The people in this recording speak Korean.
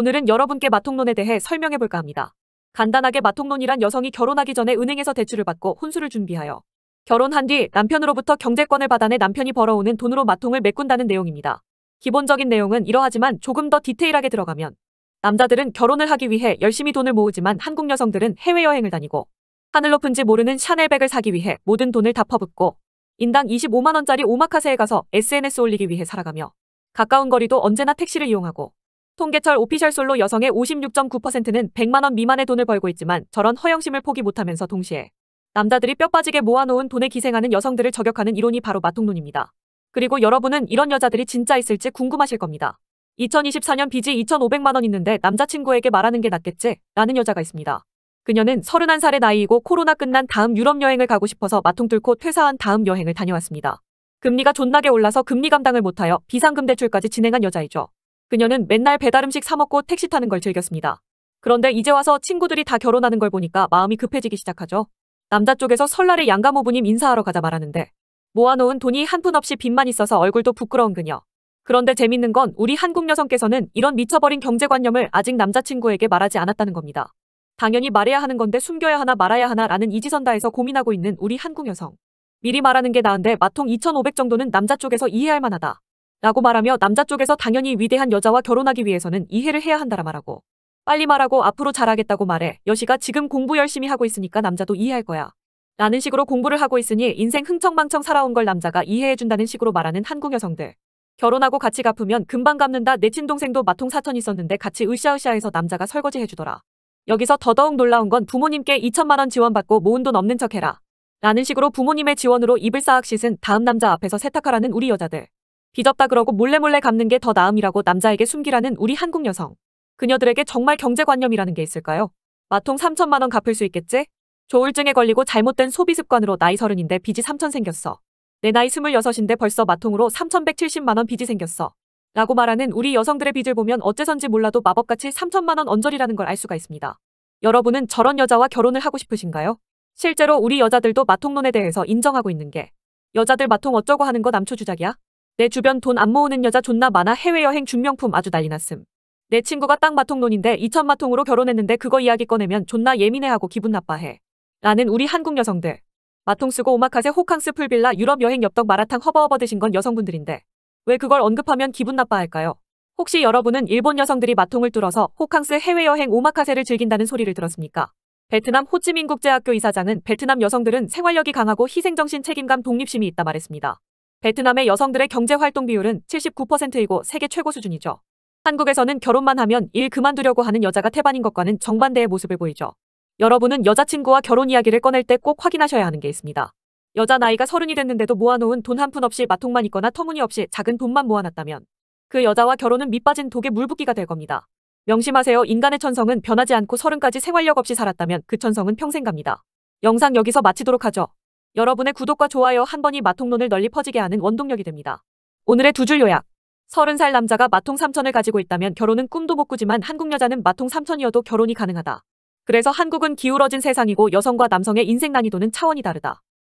오늘은 여러분께 마통론에 대해 설명해볼까 합니다. 간단하게 마통론이란 여성이 결혼하기 전에 은행에서 대출을 받고 혼수를 준비하여 결혼한 뒤 남편으로부터 경제권을 받아내 남편이 벌어오는 돈으로 마통을 메꾼다는 내용입니다. 기본적인 내용은 이러하지만 조금 더 디테일하게 들어가면 남자들은 결혼을 하기 위해 열심히 돈을 모으지만 한국 여성들은 해외여행을 다니고 하늘 높은지 모르는 샤넬백을 사기 위해 모든 돈을 다 퍼붓고 인당 25만원짜리 오마카세에 가서 SNS 올리기 위해 살아가며 가까운 거리도 언제나 택시를 이용하고 통계철 오피셜 솔로 여성의 56.9%는 100만원 미만의 돈을 벌고 있지만 저런 허영심을 포기 못하면서 동시에 남자들이 뼈 빠지게 모아놓은 돈에 기생하는 여성들을 저격하는 이론이 바로 마통론입니다. 그리고 여러분은 이런 여자들이 진짜 있을지 궁금하실 겁니다. 2024년 빚이 2,500만원 있는데 남자친구에게 말하는 게 낫겠지? 라는 여자가 있습니다. 그녀는 31살의 나이이고 코로나 끝난 다음 유럽 여행을 가고 싶어서 마통 뚫고 퇴사한 다음 여행을 다녀왔습니다. 금리가 존나게 올라서 금리 감당을 못하여 비상금 대출까지 진행한 여자이죠. 그녀는 맨날 배달음식 사먹고 택시 타는 걸 즐겼습니다. 그런데 이제 와서 친구들이 다 결혼하는 걸 보니까 마음이 급해지기 시작하죠. 남자 쪽에서 설날에 양가모부님 인사하러 가자 말하는데 모아놓은 돈이 한 푼 없이 빚만 있어서 얼굴도 부끄러운 그녀. 그런데 재밌는 건 우리 한국 여성께서는 이런 미쳐버린 경제관념을 아직 남자친구에게 말하지 않았다는 겁니다. 당연히 말해야 하는 건데 숨겨야 하나 말아야 하나라는 이지선다에서 고민하고 있는 우리 한국 여성. 미리 말하는 게 나은데 마통 2,500 정도는 남자 쪽에서 이해할 만하다. 라고 말하며 남자 쪽에서 당연히 위대한 여자와 결혼하기 위해서는 이해를 해야 한다라 말하고 빨리 말하고 앞으로 잘하겠다고 말해 여시가 지금 공부 열심히 하고 있으니까 남자도 이해할 거야. 라는 식으로 공부를 하고 있으니 인생 흥청망청 살아온 걸 남자가 이해해준다는 식으로 말하는 한국 여성들. 결혼하고 같이 갚으면 금방 갚는다 내 친동생도 마통 사천 있었는데 같이 으쌰으쌰해서 남자가 설거지 해주더라. 여기서 더더욱 놀라운 건 부모님께 2천만원 지원받고 모은 돈 없는 척해라. 라는 식으로 부모님의 지원으로 입을 싸악 씻은 다음 남자 앞에서 세탁하라는 우리 여자들. 빚었다 그러고 몰래몰래 갚는 게 더 나음이라고 남자에게 숨기라는 우리 한국 여성. 그녀들에게 정말 경제관념이라는 게 있을까요? 마통 3천만 원 갚을 수 있겠지? 조울증에 걸리고 잘못된 소비 습관으로 나이 서른인데 빚이 3천 생겼어. 내 나이 26인데 벌써 마통으로 3,170만 원 빚이 생겼어. 라고 말하는 우리 여성들의 빚을 보면 어째선지 몰라도 마법같이 3천만 원 언저리라는 걸 알 수가 있습니다. 여러분은 저런 여자와 결혼을 하고 싶으신가요? 실제로 우리 여자들도 마통론에 대해서 인정하고 있는 게 여자들 마통 어쩌고 하는 거 남초 주작이야? 내 주변 돈 안 모으는 여자 존나 많아 해외여행 중명품 아주 난리났음. 내 친구가 딱 마통론인데 2천 마통으로 결혼했는데 그거 이야기 꺼내면 존나 예민해하고 기분 나빠해. 라는 우리 한국 여성들. 마통 쓰고 오마카세 호캉스 풀빌라 유럽 여행 엽떡 마라탕 허버허버 드신 건 여성분들인데 왜 그걸 언급하면 기분 나빠할까요? 혹시 여러분은 일본 여성들이 마통을 뚫어서 호캉스 해외여행 오마카세를 즐긴다는 소리를 들었습니까? 베트남 호치민 국제학교 이사장은 베트남 여성들은 생활력이 강하고 희생정신 책임감 독립심이 있다 말했습니다. 베트남의 여성들의 경제 활동 비율은 79%이고 세계 최고 수준이죠. 한국에서는 결혼만 하면 일 그만두려고 하는 여자가 태반인 것과는 정반대의 모습을 보이죠. 여러분은 여자친구와 결혼 이야기를 꺼낼 때 꼭 확인하셔야 하는 게 있습니다. 여자 나이가 서른이 됐는데도 모아놓은 돈 한 푼 없이 마통만 있거나 터무니없이 작은 돈만 모아놨다면 그 여자와 결혼은 밑빠진 독에 물붓기가 될 겁니다. 명심하세요. 인간의 천성은 변하지 않고 서른까지 생활력 없이 살았다면 그 천성은 평생 갑니다. 영상 여기서 마치도록 하죠. 여러분의 구독과 좋아요 한 번이 마통론을 널리 퍼지게 하는 원동력이 됩니다. 오늘의 두 줄 요약. 30살 남자가 마통 3천을 가지고 있다면 결혼은 꿈도 못 꾸지만 한국 여자는 마통 3천이어도 결혼이 가능하다. 그래서 한국은 기울어진 세상이고 여성과 남성의 인생 난이도는 차원이 다르다.